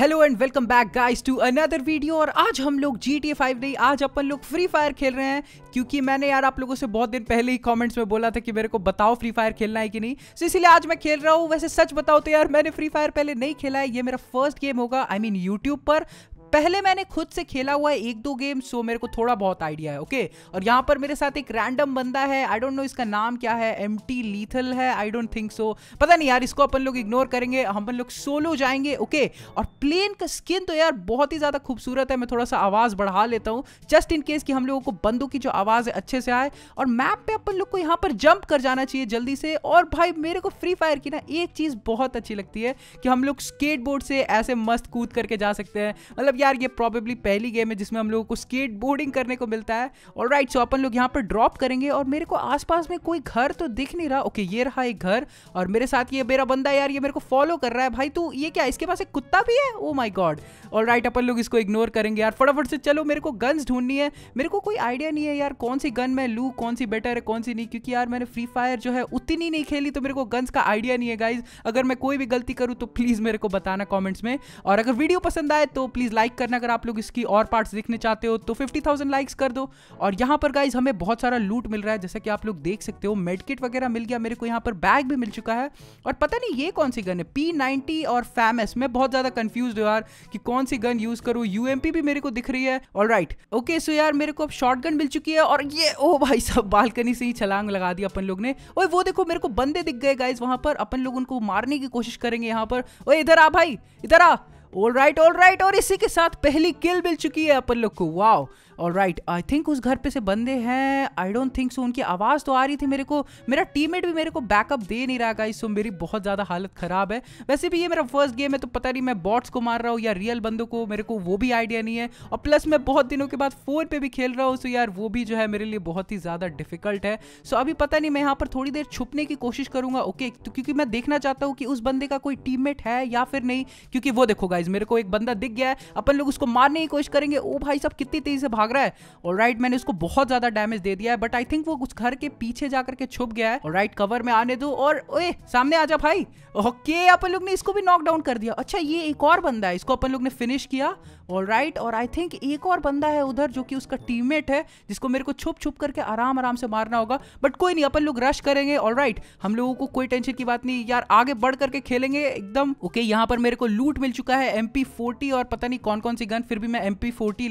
hello and welcome back guys to another video और आज हम लोग जी टी फाइव नहीं आज अपन लोग फ्री फायर खेल रहे हैं क्योंकि मैंने यार आप लोगों से बहुत दिन पहले ही कमेंट्स में बोला था कि मेरे को बताओ फ्री फायर खेलना है कि नहीं तो इसीलिए आज मैं खेल रहा हूँ वैसे सच बताओ तो यार मैंने फ्री फायर पहले नहीं खेला है ये मेरा फर्स्ट गेम होगा आई मीन यूट्यूब पर पहले मैंने खुद से खेला हुआ है एक दो गेम सो मेरे को थोड़ा बहुत आइडिया है ओके और यहाँ पर मेरे साथ एक रैंडम बंदा है आई डोंट नो इसका नाम क्या है एम टी लीथल है आई डोंट थिंक सो पता नहीं यार इसको अपन लोग इग्नोर करेंगे हम अपन लोग सोलो जाएंगे ओके और प्लेन का स्किन तो यार बहुत ही ज्यादा खूबसूरत है मैं थोड़ा सा आवाज बढ़ा लेता हूँ जस्ट इन केस कि हम लोगों को बंदूक की जो आवाज है अच्छे से आए और मैप पे अपन लोग को यहाँ पर जंप कर जाना चाहिए जल्दी से और भाई मेरे को फ्री फायर की ना एक चीज बहुत अच्छी लगती है कि हम लोग स्केटबोर्ड से ऐसे मस्त कूद करके जा सकते हैं मतलब यार ये प्रॉबेबली पहली गेम है जिसमें हम लोगों को स्केट बोर्डिंग करने को मिलता है और राइट सो अपन लोग यहाँ पर ड्रॉप करेंगे और मेरे को आसपास में कोई घर तो दिख नहीं रहा ओके ये रहा एक घर और मेरे साथ ये मेरा बंदा यार ये मेरे को फॉलो कर रहा है भाई तू ये क्या इसके पास एक कुत्ता भी है ओ माई गॉड और राइट अपन लोग इसको इग्नोर करेंगे यार फटाफट से चलो मेरे को गन्स ढूंढनी है मेरे को कोई आइडिया नहीं है यार कौन सी गन मैं लूँ कौन सी बेटर है कौन सी नहीं क्योंकि यार मैंने फ्री फायर जो है उतनी नहीं खेली तो मेरे को गन्स का आइडिया नहीं है गाइज अगर मैं कोई भी गलती करूँ तो प्लीज़ मेरे को बताना कॉमेंट्स में और अगर वीडियो पसंद आए तो प्लीज़ लाइक लाइक करना अगर आप लोग इसकी और पार्ट्स देखने चाहते हो तो 50,000 लाइक्स कर दो और यहाँ पर गाइज हमें बहुत सारा लूट मिल रहा है जैसा कि आप लोग देख सकते हो मेडकिट वगैरह मिल गया मेरे को यहाँ पर बैग भी मिल चुका है और पता नहीं ये कौन सी गन है पी और फैमस मैं बहुत ज़्यादा कंफ्यूज हूँ यार कि कौन सी गन यूज़ करूँ यू भी मेरे को दिख रही है और राइट ओके सो यार मेरे को अब शॉर्ट मिल चुकी है और ये ओ भाई साहब बालकनी से ही छलांग लगा दी अपन लोग ने ओए वो देखो मेरे को बंदे दिख गए गाइज वहां पर अपन लोग उनको मारने की कोशिश करेंगे यहाँ पर ओए इधर आ भाई इधर आ ऑल राइट ऑल राइट और इसी के साथ पहली किल मिल चुकी है अपन लोग को वाओ और राइट आई थिंक उस घर पे से बंदे हैं आई डोंट थिंक सो उनकी आवाज़ तो आ रही थी मेरे को मेरा टीममेट भी मेरे को बैकअप दे नहीं रहा गाइस सो मेरी बहुत ज़्यादा हालत ख़राब है वैसे भी ये मेरा फर्स्ट गेम है तो पता नहीं मैं बॉट्स को मार रहा हूँ या रियल बंदों को मेरे को वो भी आइडिया नहीं है और प्लस मैं बहुत दिनों के बाद फ़ोन पर भी खेल रहा हूँ सो यार वो भी जो है मेरे लिए बहुत ही ज़्यादा डिफिकल्ट है सो अभी पता नहीं मैं यहाँ पर थोड़ी देर छुपने की कोशिश करूँगा ओके तो क्योंकि मैं देखना चाहता हूँ कि उस बंदे का कोई टीम है या फिर नहीं क्योंकि वो देखो गाइज मेरे को एक बंदा दिख गया है अपन लोग उसको मारने की कोशिश करेंगे ओ भाई साहब कितनी तेजी से भाग भाग रहा है और राइट मैंने उसको बहुत ज्यादा डैमेज दे दिया है बट आई थिंक वो उस घर के पीछे जाकर के छुप गया है और राइट कवर में आने दो और ओए सामने आ जा भाई ओके अपन लोग ने इसको भी नॉक डाउन कर दिया अच्छा ये एक और बंदा है इसको अपन लोग ने फिनिश किया और राइट और आई थिंक एक और बंदा है उधर जो कि उसका टीममेट है जिसको मेरे को छुप छुप करके आराम आराम से मारना होगा बट कोई नहीं अपन लोग रश करेंगे और राइट हम लोगों को कोई टेंशन की बात नहीं यार आगे बढ़ करके खेलेंगे एकदम ओके यहाँ पर मेरे को लूट मिल चुका है एम और पता नहीं कौन कौन सी गन फिर भी मैं एम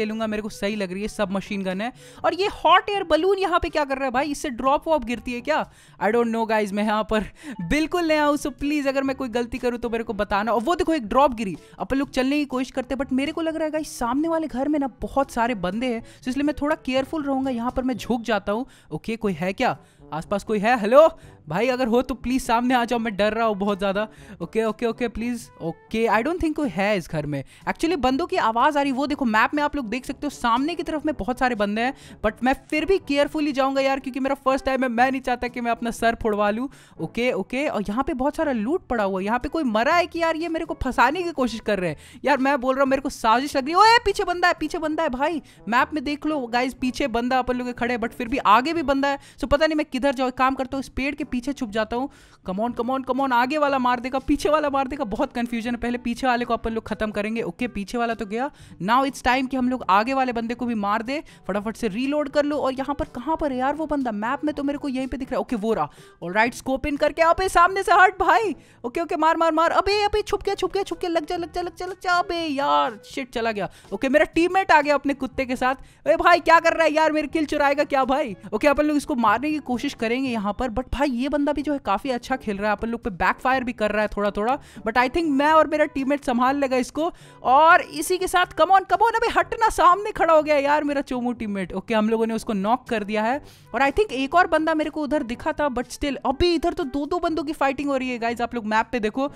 ले लूंगा मेरे को सही लग रही है ये सब मशीन गन है और ये हॉट एयर बलून यहाँ पे क्या कर रहा है भाई इससे ड्रॉप वॉप गिरती है क्या आई डोंट नो गाइज मैं यहाँ पर बिल्कुल नहीं आऊँ सो प्लीज अगर मैं कोई गलती करूँ तो मेरे को बताना और वो देखो एक ड्रॉप गिरी अपन लोग चलने की कोशिश करते हैं बट मेरे को लग रहा है गाई सामने वाले घर में ना बहुत सारे बंदे हैं तो इसलिए मैं थोड़ा केयरफुल रहूंगा यहाँ पर मैं झुक जाता हूँ ओके कोई है क्या आसपास कोई है हेलो भाई अगर हो तो प्लीज़ सामने आ जाओ मैं डर रहा हूँ बहुत ज़्यादा okay okay okay please okay I don't think कोई है इस घर में एक्चुअली बंदों की आवाज़ आ रही वो देखो मैप में आप लोग देख सकते हो सामने की तरफ में बहुत सारे बंदे हैं बट मैं फिर भी केयरफुली जाऊंगा यार क्योंकि मेरा फर्स्ट टाइम है मैं नहीं चाहता कि मैं अपना सर फोड़वा लू ओके ओके और यहाँ पे बहुत सारा लूट पड़ा हुआ है यहाँ पे कोई मरा है कि यार ये मेरे को फंसाने की कोशिश कर रहे हैं यार मैं बोल रहा हूँ मेरे को साजिश लग रही है पीछे बंदा है पीछे बंदा है भाई मैप में देख लो गाइज पीछे बंदा अपन लोग खड़े बट फिर भी आगे भी बंदा है सो पता नहीं मैं किधर जाऊँ काम करता हूँ इस पेड़ के पीछे छुप जाता हूँ कमौन कमौन कमौन आगे वाला मार देगा पीछे वाला मार देगा बहुत कन्फ्यूजन है पहले पीछे वाले को अपन लोग खत्म करेंगे ओके पीछे वाला तो गया नाउ इट्स टाइम कि हम लोग आगे वाले बंदे को भी मार दे फटाफट से रीलोड कर लो और यहाँ पर कहाँ पर यार वो बंदा मैप में तो मेरे को यहीं पर दिख रहा है ओके वो रहा और राइट स्कोप इन करके अबे सामने से हट भाई ओके ओके मार मार मार अबे अबे छुप गया छुप गया छुप गया लग जा लग जा लग जा लग जा अबे यार शिट चला गया ओके मेरा टीममेट आ गया अपने कुत्ते के साथ अरे भाई क्या कर रहा है यार मेरे किल चुराएगा क्या भाई ओके अपन लोग इसको मारने की कोशिश करेंगे यहाँ पर बट भाई ये ये बंदा भी जो है काफी अच्छा खेल रहा है अपन लोग पे बैकफायर भी कर रहा है थोड़ा थोड़ा बट आई थिंक मैं और मेरा टीममेट संभाल लेगा इसको और इसी के साथ कमोन कमोन अभी हटना सामने खड़ा हो गया यार मेरा चोमू टीममेट ओके हम लोगों ने उसको नॉक कर दिया है और आई थिंक एक और बंदा मेरे को उधर दिखा था बट स्टिल अभी इधर तो दो दो बंदों की फाइटिंग हो रही है गाइज आप लोग मैप पे देखो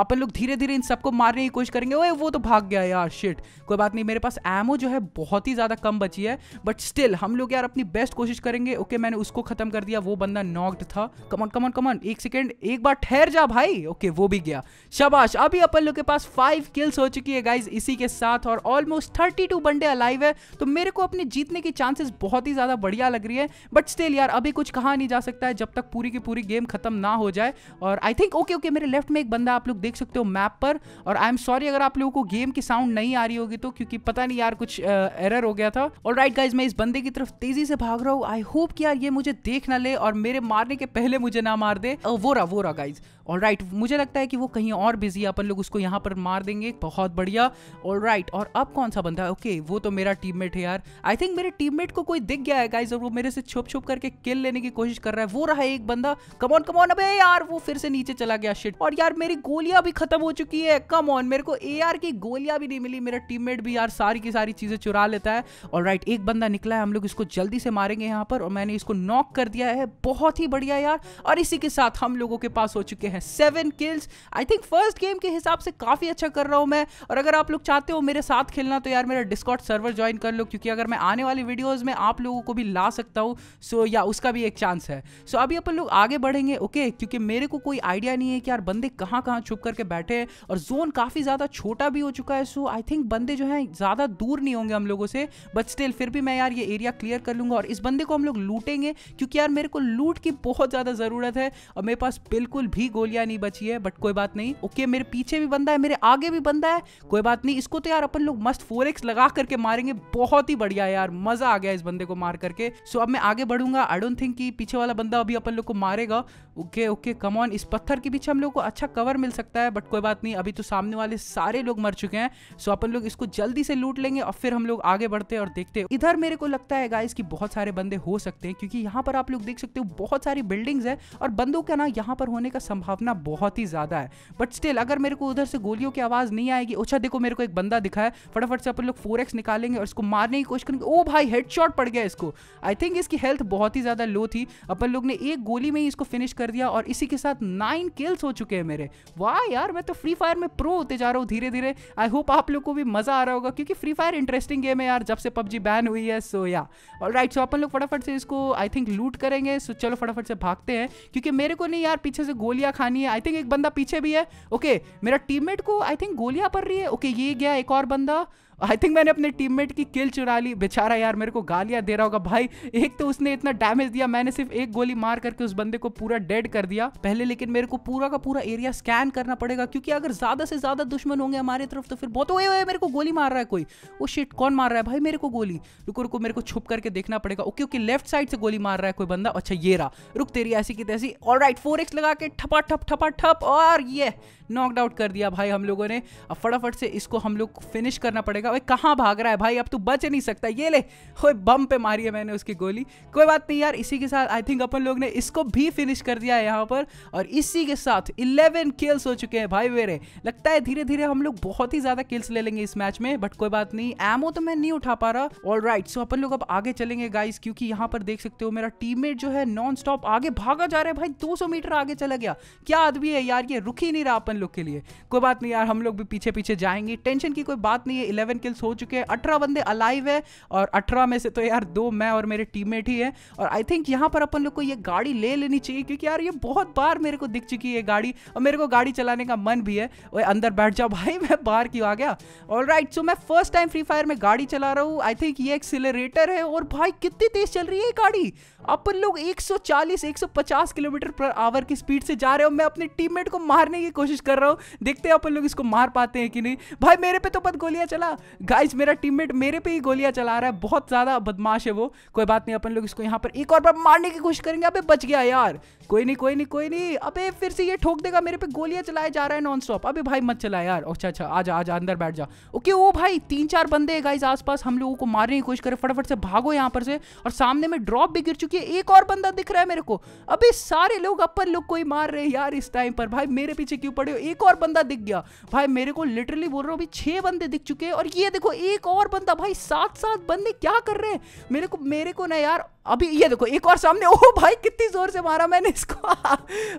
अपन लोग धीरे धीरे इन सबको मारने की कोशिश करेंगे ओए वो तो भाग गया यार शिट कोई बात नहीं मेरे पास एमओ जो है बहुत ही ज़्यादा कम बची है बट स्टिल हम लोग यार अपनी बेस्ट कोशिश करेंगे ओके okay, मैंने उसको खत्म कर दिया वो बंदा नॉक्ड था कमन कमन कमन एक सेकेंड एक बार ठहर जा भाई ओके वो भी गया शबाश अभी अपन लोग के पास फाइव किल्स हो चुकी है गाइज इसी के साथ और ऑलमोस्ट थर्टी टू बंडे अलाइव है तो मेरे को अपने जीतने की चांसेस बहुत ही ज़्यादा बढ़िया लग रही है बट स्टिल यार अभी कुछ कहा नहीं जा सकता है जब तक पूरी की पूरी गेम खत्म ना हो जाए और आई थिंक ओके ओके मेरे लेफ्ट में एक बंदा आप लोग देख सकते हो मैप पर और आई एम सॉरी अगर आप लोगों को गेम की साउंड नहीं आ रही होगी तो क्योंकि पता नहीं यार कुछ एरर हो गया था और राइट गाइज मैं इस बंदे की तरफ तेजी से भाग रहा हूँ आई होप कि यार ये मुझे देख ना ले और मेरे मारने के पहले मुझे ना मार दे वोरा वोरा गाइज और राइट right, मुझे लगता है कि वो कहीं और बिजी है अपन लोग उसको यहाँ पर मार देंगे बहुत बढ़िया और राइट right, और अब कौन सा बंदा है ओके वो तो मेरा टीममेट है यार आई थिंक मेरे टीममेट को कोई दिख गया है गाइज और वो मेरे से छुप छुप करके किल लेने की कोशिश कर रहा है वो रहा है एक बंदा कमॉन कमोन अब यार वो फिर से नीचे चला गया शिट और यार मेरी गोलियां भी खत्म हो चुकी है कम ऑन मेरे को ए की गोलियां भी नहीं मिली मेरा टीममेट भी यार सारी की सारी चीजें चुरा लेता है और राइट right, एक बंदा निकला है हम लोग इसको जल्दी से मारेंगे यहाँ पर और मैंने इसको नॉक कर दिया है बहुत ही बढ़िया यार और इसी के साथ हम लोगों के पास हो चुके हैं हैं seven kills I think first game के हिसाब से काफ़ी अच्छा कर रहा हूं मैं और अगर आप लोग चाहते हो मेरे साथ खेलना तो यार मेरा डिस्कॉट सर्वर ज्वाइन कर लो क्योंकि अगर मैं आने वाली वीडियोज़ में आप लोगों को भी ला सकता हूँ सो या उसका भी एक चांस है सो अभी अपन लोग आगे बढ़ेंगे ओके क्योंकि मेरे को कोई आइडिया नहीं है कि यार बंदे कहाँ कहाँ छुप करके बैठे हैं और जोन काफ़ी ज़्यादा छोटा भी हो चुका है सो आई थिंक बंदे जो है ज़्यादा दूर नहीं होंगे हम लोगों से बट स्टिल फिर भी मैं यार ये एरिया क्लियर कर लूंगा और इस बंदे को हम लोग लूटेंगे क्योंकि यार मेरे को लूट की बहुत ज़्यादा ज़रूरत है और मेरे पास बिल्कुल भी गोली गोलियां नहीं बची है बट कोई बात नहीं ओके मेरे पीछे भी बंदा है मेरे आगे भी बंदा है कोई बात नहीं इसको तो यार अपन लोग मस्त फोर लगा करके मारेंगे बहुत ही बढ़िया यार मजा आ गया इस बंदे को मार करके सो अब मैं आगे बढ़ूंगा आई डोंट थिंक कि पीछे वाला बंदा अभी अपन लोग को मारेगा ओके ओके कम ऑन इस पत्थर के पीछे हम लोग को अच्छा कवर मिल सकता है बट कोई बात नहीं अभी तो सामने वाले सारे लोग मर चुके हैं सो अपन लोग इसको जल्दी से लूट लेंगे और फिर हम लोग आगे बढ़ते हैं और देखते हैं इधर मेरे को लगता है गाइस कि बहुत सारे बंदे हो सकते हैं क्योंकि यहाँ पर आप लोग देख सकते हो बहुत सारी बिल्डिंग्स है और बंदों का ना यहाँ पर होने का संभावना संभावना बहुत ही ज़्यादा है बट स्टिल अगर मेरे को उधर से गोलियों की आवाज़ नहीं आएगी अच्छा देखो मेरे को एक बंदा दिखा है फटाफट से अपन लोग फोर निकालेंगे और इसको मारने की कोशिश करेंगे ओ भाई हेड पड़ गया इसको आई थिंक इसकी हेल्थ बहुत ही ज़्यादा लो थी अपन लोग ने एक गोली में ही इसको फिनिश कर दिया और इसी के साथ नाइन किल्स हो चुके हैं मेरे वाह यार मैं तो फ्री फायर में प्रो होते जा रहा हूँ धीरे धीरे आई होप आप लोग को भी मज़ा आ रहा होगा क्योंकि फ्री फायर इंटरेस्टिंग गेम है यार जब से पबजी बैन हुई है सो या और राइट सो अपन लोग फटाफट से इसको आई थिंक लूट करेंगे सो चलो फटाफट से भागते हैं क्योंकि मेरे को नहीं यार पीछे से गोलियां खानी है आई थिंक एक बंदा पीछे भी है ओके मेरा टीममेट को आई थिंक गोलियां पड़ रही है ओके ये गया एक और बंदा आई थिंक मैंने अपने टीममेट की किल चुरा ली बेचारा यार मेरे को गालियां दे रहा होगा भाई एक तो उसने इतना डैमेज दिया मैंने सिर्फ एक गोली मार करके उस बंदे को पूरा डेड कर दिया पहले लेकिन मेरे को पूरा का पूरा एरिया स्कैन करना पड़ेगा क्योंकि अगर ज्यादा से ज्यादा दुश्मन होंगे हमारी तरफ तो फिर बहुत ओए ओए मेरे को गोली मार रहा है कोई वो शिट कौन मार रहा है भाई मेरे को गोली रुको रुको मेरे को छुप करके देखना पड़ेगा ओके ओके लेफ्ट साइड से गोली मार रहा है कोई बंदा अच्छा ये रहा रुक तेरी ऐसी की तैसी ऑल राइट फोर एक्स लगा के ठपा ठप ठपा ठप और ये नॉकडाउट कर दिया भाई हम लोगों ने अब फटाफट से इसको हम लोग फिनिश करना पड़ेगा लगा भाई कहाँ भाग रहा है भाई अब तू बच नहीं सकता ये ले ओए बम पे मारी है मैंने उसकी गोली कोई बात नहीं यार इसी के साथ आई थिंक अपन लोग ने इसको भी फिनिश कर दिया है यहाँ पर और इसी के साथ इलेवन किल्स हो चुके हैं भाई मेरे लगता है धीरे धीरे हम लोग बहुत ही ज़्यादा किल्स ले लेंगे इस मैच में बट कोई बात नहीं एमओ तो मैं नहीं उठा पा रहा ऑल राइट सो अपन लोग अब आगे चलेंगे गाइस क्योंकि यहाँ पर देख सकते हो मेरा टीम जो है नॉन स्टॉप आगे भागा जा रहा है भाई दो मीटर आगे चला गया क्या आदमी है यार ये रुक ही नहीं रहा अपन लोग के लिए कोई बात नहीं यार हम लोग भी पीछे पीछे जाएंगे टेंशन की कोई बात नहीं है इलेवन सेवन किल्स हो चुके हैं अठारह बंदे अलाइव है और अठारह में से तो यार दो मैं और मेरे टीममेट ही है और आई थिंक यहाँ पर अपन लोग को ये गाड़ी ले लेनी चाहिए क्योंकि यार ये बहुत बार मेरे को दिख चुकी है गाड़ी और मेरे को गाड़ी चलाने का मन भी है वो अंदर बैठ जाओ भाई मैं बाहर क्यों आ गया और राइट सो मैं फर्स्ट टाइम फ्री फायर में गाड़ी चला रहा हूँ आई थिंक ये एक्सिलेटर है और भाई कितनी तेज चल रही है ये गाड़ी अपन लोग 140 150 किलोमीटर पर आवर की स्पीड से जा रहे हो मैं अपने टीममेट को मारने की कोशिश कर रहा हूँ देखते हैं अपन लोग इसको मार पाते हैं कि नहीं भाई मेरे पे तो बद गोलियां चला गाइज मेरा टीममेट मेरे पे ही गोलियां चला रहा है बहुत ज्यादा बदमाश है वो कोई बात नहीं अपन लोग इसको यहाँ पर एक और बार मारने की कोशिश करेंगे अबे बच गया यार कोई नहीं कोई नहीं कोई नहीं अबे फिर से ये ठोक देगा मेरे पे गोलियां चलाया जा रहा है नॉन स्टॉप अभी भाई मत चला यार अच्छा अच्छा आ जा अंदर बैठ जा ओके ओ भाई तीन चार बंदे गाइज आसपास हम लोगों को मारने की कोशिश करें फटाफट से भागो यहाँ पर से और सामने में ड्रॉप भी गिर चुकी है देखिए एक और बंदा दिख रहा है मेरे को अभी सारे लोग अपर लोग कोई मार रहे यार इस टाइम पर भाई मेरे पीछे क्यों पड़े हो एक और बंदा दिख गया भाई मेरे को लिटरली बोल रहा हूँ अभी छह बंदे दिख चुके हैं और ये देखो एक और बंदा भाई सात सात बंदे क्या कर रहे हैं मेरे को मेरे को ना यार अभी ये देखो एक और सामने ओह भाई कितनी जोर से मारा मैंने इसको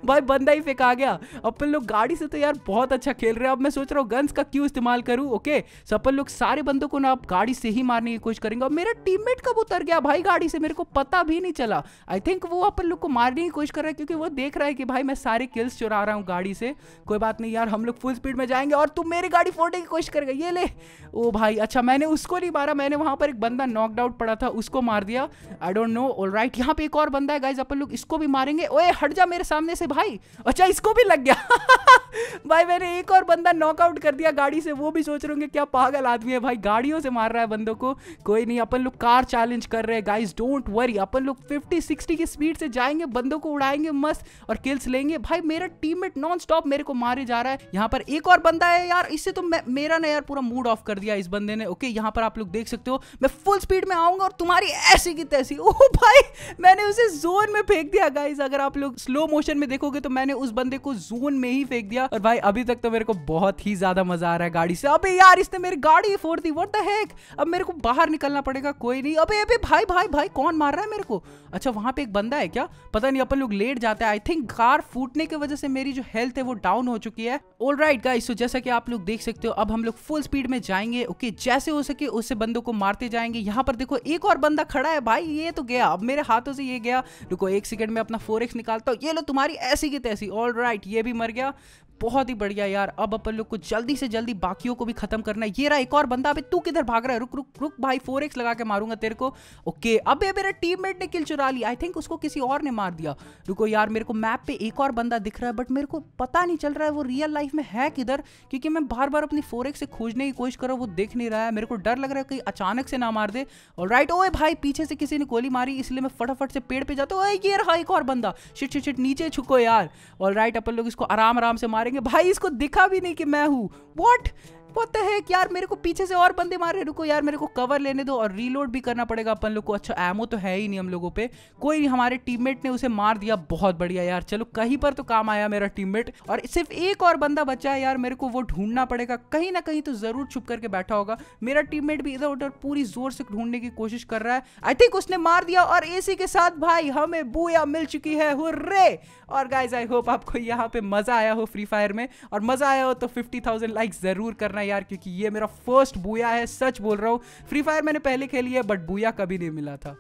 भाई बंदा ही फेंका गया अपन लोग गाड़ी से तो यार बहुत अच्छा खेल रहे हैं अब मैं सोच रहा हूँ गन्स का क्यों इस्तेमाल करूँ ओके सो अपन लोग सारे बंदों को ना आप गाड़ी से ही मारने की कोशिश करेंगे और मेरा टीममेट कब उतर गया भाई गाड़ी से मेरे को पता भी नहीं चला आई थिंक वो अपन लोग को मारने की कोशिश कर रहा है क्योंकि वो देख रहा है कि भाई मैं सारे किल्स चुरा रहा हूँ गाड़ी से कोई बात नहीं यार हम लोग फुल स्पीड में जाएंगे और तुम मेरी गाड़ी फोड़ने की कोशिश करेगा ये ले ओ भाई अच्छा मैंने उसको नहीं मारा मैंने वहाँ पर एक बंदा नॉकड आउट पड़ा था उसको मार दिया I don't know all right यहाँ पे एक और बंदा है गाइज अपन लोग इसको भी मारेंगे ओए हट जा मेरे सामने से भाई अच्छा इसको भी लग गया भाई मैंने एक और बंदा नॉकआउट कर दिया गाड़ी से वो भी सोच रहे होंगे क्या पागल आदमी है भाई गाड़ियों से मार रहा है बंदों को कोई नहीं अपन लोग कार चैलेंज कर रहे हैं गाइस डोंट वरी अपन लोग फिफ्टी सिक्सटी की स्पीड से जाएंगे बंदों को उड़ाएंगे मस्त और किल्स लेंगे भाई मेरा टीममेट नॉन स्टॉप मेरे को मारे जा रहा है यहाँ पर एक और बंदा है यार इससे तो मेरा ना यार पूरा मूड ऑफ कर दिया इस बंदे ने ओके यहाँ पर आप लोग देख सकते हो मैं फुल स्पीड में आऊंगा और तुम्हारी ऐसी की तैसी ओह भाई मैंने उसे जोन में फेंक दिया गाइज अगर आप लोग स्लो मोशन में देखोगे तो मैंने उस बंदे को जोन में ही फेंक दिया और भाई अभी तक तो मेरे को बहुत ही ज्यादा मजा आ रहा है गाड़ी से अबे यार इसने मेरी गाड़ी फोड़ दी व्हाट द हेक अब मेरे को बाहर निकलना पड़ेगा कोई नहीं अबे अबे भाई भाई भाई कौन मार रहा है मेरे को अच्छा वहाँ पे एक बंदा है क्या पता नहीं अपन लोग लेट जाते हैं आई थिंक कार फूटने की वजह से मेरी जो हेल्थ है वो डाउन हो चुकी है ऑल राइट गाइस तो जैसा कि आप लोग देख सकते हो अब हम लोग फुल स्पीड में जाएंगे ओके okay, जैसे हो सके उससे बंदों को मारते जाएंगे यहाँ पर देखो एक और बंदा खड़ा है भाई ये तो गया अब मेरे हाथों से ये गया रुको एक सेकेंड में अपना फोर निकालता हूँ ये लो तुम्हारी ऐसी की तैसी ऑल राइट ये भी मर गया बहुत ही बढ़िया यार अब अपन लोग को जल्दी से जल्दी बाकियों को भी खत्म करना है ये रहा एक और बंदा अबे तू किधर भाग रहा है रुक रुक रुक भाई फोर एक्स लगा के मारूंगा तेरे को ओके अबे मेरा टीममेट ने किल चुरा लिया आई थिंक उसको किसी और ने मार दिया रुको यार मेरे को मैप पे एक और बंदा दिख रहा है बट मेरे को पता नहीं चल रहा है वो रियल लाइफ में है किधर क्योंकि मैं बार बार अपनी फोर से खोजने की कोशिश कर रहा हूँ वो देख नहीं रहा है मेरे को डर लग रहा है कहीं अचानक से ना मार दे और राइट ओए भाई पीछे से किसी ने गोली मारी इसलिए मैं फटाफट से पेड़ पे जाता हूँ ये रहा एक और बंदा शिट शिट शिट नीचे छुको यार और राइट अपन लोग इसको आराम आराम से मारे मारेंगे भाई इसको दिखा भी नहीं कि मैं हूँ वॉट व्हाट द हेक यार मेरे को पीछे से और बंदे मार रहे रुको यार मेरे को कवर लेने दो और रीलोड भी करना पड़ेगा अपन लोग को अच्छा एमो तो है ही नहीं हम लोगों पे कोई हमारे टीममेट ने उसे मार दिया बहुत बढ़िया यार चलो कहीं पर तो काम आया मेरा टीममेट और सिर्फ एक और बंदा बचा है यार मेरे को वो ढूंढना पड़ेगा कहीं ना कहीं तो जरूर छुप करके बैठा होगा मेरा टीममेट भी इधर उधर पूरी जोर से ढूंढने की कोशिश कर रहा है आई थिंक उसने मार दिया और एसी के साथ भाई हमें बूया मिल चुकी है हुर्रे और गाइज आई होप आपको यहाँ पे मजा आया हो फ्री फायर में और मजा आया हो तो फिफ्टी लाइक जरूर करना यार क्योंकि ये मेरा फर्स्ट बुया है सच बोल रहा हूँ फ्री फायर मैंने पहले खेली है बट बुया कभी नहीं मिला था